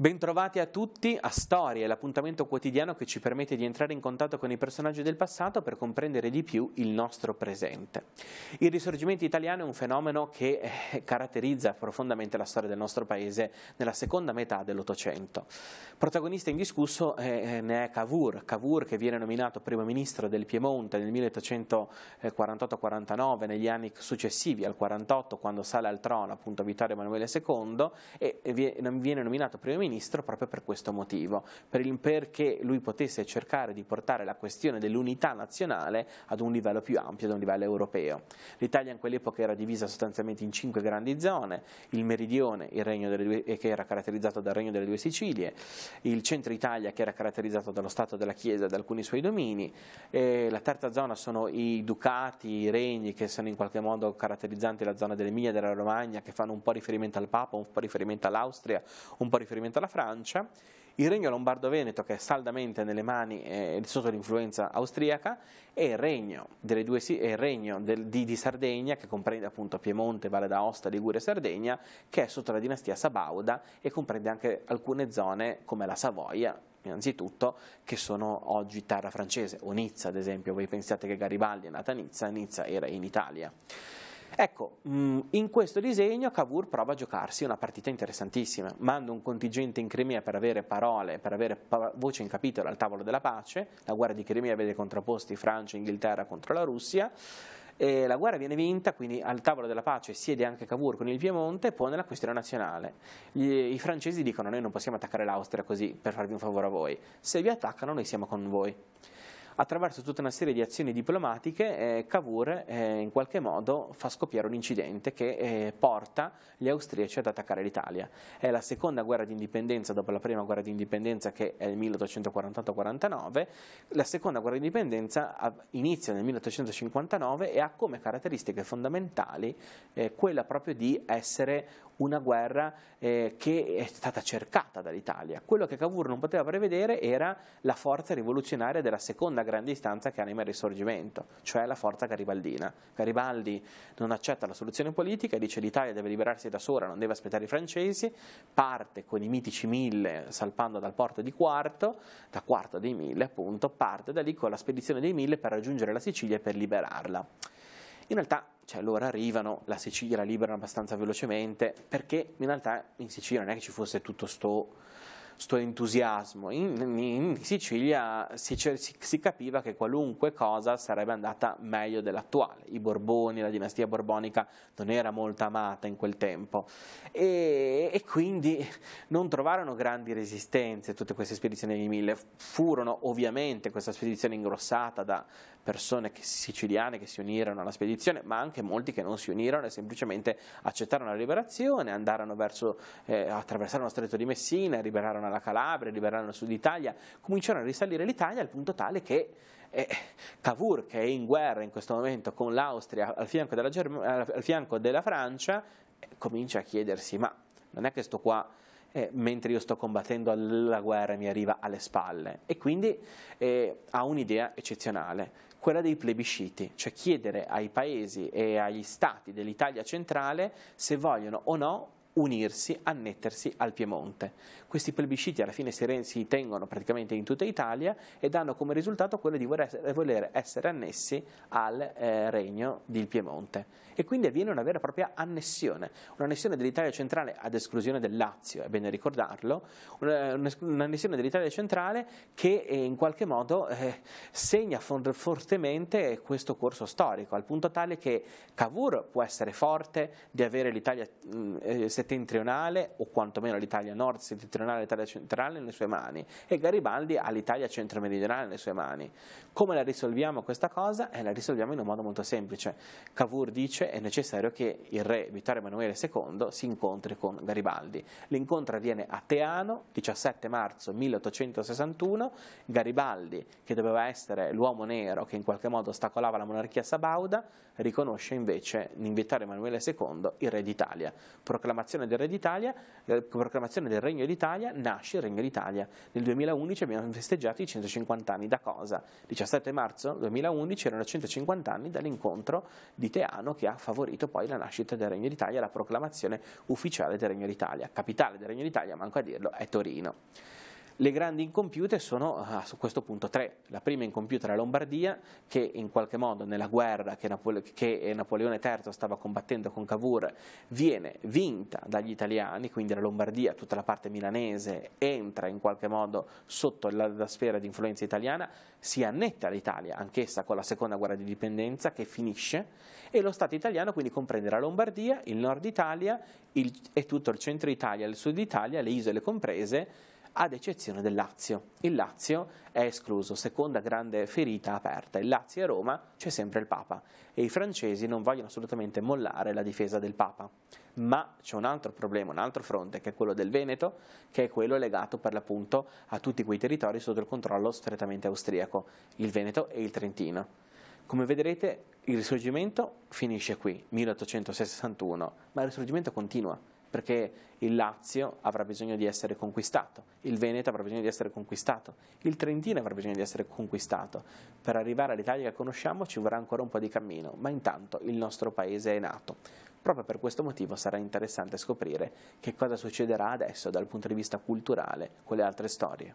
Bentrovati a tutti a Storie, l'appuntamento quotidiano che ci permette di entrare in contatto con i personaggi del passato per comprendere di più il nostro presente. Il risorgimento italiano è un fenomeno che eh, caratterizza profondamente la storia del nostro paese nella seconda metà dell'Ottocento. Protagonista indiscusso eh, eh, ne è Cavour, Cavour che viene nominato primo ministro del Piemonte nel 1848-49, negli anni successivi al 48 quando sale al trono appunto Vittorio Emanuele II e viene nominato primo ministro ministro proprio per questo motivo, perché lui potesse cercare di portare la questione dell'unità nazionale ad un livello più ampio, ad un livello europeo. L'Italia in quell'epoca era divisa sostanzialmente in cinque grandi zone, il meridione il due, eh, che era caratterizzato dal Regno delle Due Sicilie, il centro Italia che era caratterizzato dallo Stato della Chiesa e da alcuni suoi domini, la terza zona sono i ducati, i regni che sono in qualche modo caratterizzanti la zona dell'Emilia e della Romagna che fanno un po' riferimento al Papa, un po' riferimento all'Austria, un po' riferimento tutta la Francia, il regno Lombardo-Veneto che è saldamente nelle mani eh, sotto l'influenza austriaca e il regno, due, il regno del, di, di, Sardegna che comprende appunto Piemonte, Valle d'Aosta, Liguria e Sardegna che è sotto la dinastia Sabauda e comprende anche alcune zone come la Savoia innanzitutto che sono oggi terra francese o Nizza ad esempio, voi pensate che Garibaldi è nata a Nizza, Nizza era in Italia. Ecco, mm, in questo disegno Cavour prova a giocarsi una partita interessantissima, manda un contingente in Crimea per avere parole, per avere voce in capitolo al tavolo della pace, la guerra di Crimea vede contrapposti Francia e Inghilterra contro la Russia, e la guerra viene vinta, quindi al tavolo della pace siede anche Cavour con il Piemonte e pone la questione nazionale. Gli, I francesi dicono noi non possiamo attaccare l'Austria così per farvi un favore a voi, se vi attaccano noi siamo con voi attraverso tutta una serie di azioni diplomatiche eh, Cavour eh, in qualche modo fa scoppiare un incidente che eh, porta gli austriaci ad attaccare l'Italia. È la seconda guerra di indipendenza dopo la prima guerra di indipendenza che è il 1848-49, la seconda guerra di indipendenza inizia nel 1859 e ha come caratteristiche fondamentali eh, quella proprio di essere una guerra eh, che è stata cercata dall'Italia. Quello che Cavour non poteva prevedere era la forza rivoluzionaria della seconda grande istanza che anima il risorgimento, cioè la forza garibaldina. Garibaldi non accetta la soluzione politica e dice l'Italia deve liberarsi da sola, non deve aspettare i francesi, parte con i mitici mille salpando dal porto di Quarto, da Quarto dei mille appunto, parte da lì con la spedizione dei mille per raggiungere la Sicilia e per liberarla. In realtà cioè loro arrivano, la Sicilia la liberano abbastanza velocemente, perché in realtà in Sicilia non è che ci fosse tutto sto, sto entusiasmo, in, in Sicilia si, si, capiva che qualunque cosa sarebbe andata meglio dell'attuale, i Borboni, la dinastia borbonica non era molto amata in quel tempo e, e quindi non trovarono grandi resistenze tutte queste spedizioni di mille, furono ovviamente questa spedizione ingrossata da persone che, siciliane che si unirono alla spedizione, ma anche molti che non si unirono e semplicemente accettarono la liberazione, andarono verso, eh, attraversarono lo stretto di Messina, liberarono la Calabria, liberarono il sud Italia, cominciarono a risalire l'Italia al punto tale che eh, Cavour, che è in guerra in questo momento con l'Austria al fianco della, Germ- al fianco della Francia, eh, comincia a chiedersi ma non è che sto qua eh, mentre io sto combattendo la guerra mi arriva alle spalle. E quindi eh, ha un'idea eccezionale, quella dei plebisciti, cioè chiedere ai paesi e agli stati dell'Italia centrale se vogliono o no unirsi, annettersi al Piemonte. Questi plebisciti alla fine si tengono praticamente in tutta Italia e danno come risultato quello di voler essere annessi al eh, regno del Piemonte. E quindi avviene una vera e propria annessione, un'annessione dell'Italia centrale ad esclusione del Lazio, è bene ricordarlo, un'annessione dell'Italia centrale che eh, in qualche modo eh, segna fortemente questo corso storico, al punto tale che Cavour può essere forte di avere l'Italia mm, eh, settentrionale settentrionale o quantomeno l'Italia nord settentrionale e l'Italia centrale nelle sue mani e Garibaldi ha l'Italia centro-meridionale nelle sue mani. Come la risolviamo questa cosa? Eh, la risolviamo in un modo molto semplice. Cavour dice è necessario che il re Vittorio Emanuele II si incontri con Garibaldi. L'incontro avviene a Teano, 17 marzo 1861, Garibaldi, che doveva essere l'uomo nero che in qualche modo ostacolava la monarchia sabauda, riconosce invece in Vittorio Emanuele II il re d'Italia, proclamazione proclamazione del Re d'Italia, eh, proclamazione del Regno d'Italia, nasce il Regno d'Italia. Nel 2011 abbiamo festeggiato i 150 anni da cosa? 17 marzo 2011 erano 150 anni dall'incontro di Teano che ha favorito poi la nascita del Regno d'Italia, la proclamazione ufficiale del Regno d'Italia. Capitale del Regno d'Italia, manco a dirlo, è Torino. Le grandi incompiute sono ah, su questo punto tre. La prima incompiuta è la Lombardia, che in qualche modo nella guerra che, Napole- che Napoleone III stava combattendo con Cavour viene vinta dagli italiani, quindi la Lombardia, tutta la parte milanese, entra in qualche modo sotto la, la sfera di influenza italiana, si annetta l'Italia, anch'essa con la seconda guerra di dipendenza che finisce, e lo Stato italiano quindi comprende la Lombardia, il nord Italia il, e tutto il centro Italia, il sud Italia, le isole comprese ad eccezione del Lazio. Il Lazio è escluso, seconda grande ferita aperta. Il Lazio e Roma c'è sempre il Papa e i francesi non vogliono assolutamente mollare la difesa del Papa. Ma c'è un altro problema, un altro fronte, che è quello del Veneto, che è quello legato per l'appunto a tutti quei territori sotto il controllo strettamente austriaco, il Veneto e il Trentino. Come vedrete il risorgimento finisce qui, 1861, ma il risorgimento continua perché il Lazio avrà bisogno di essere conquistato, il Veneto avrà bisogno di essere conquistato, il Trentino avrà bisogno di essere conquistato. Per arrivare all'Italia che conosciamo ci vorrà ancora un po' di cammino, ma intanto il nostro paese è nato. Proprio per questo motivo sarà interessante scoprire che cosa succederà adesso dal punto di vista culturale con le altre storie.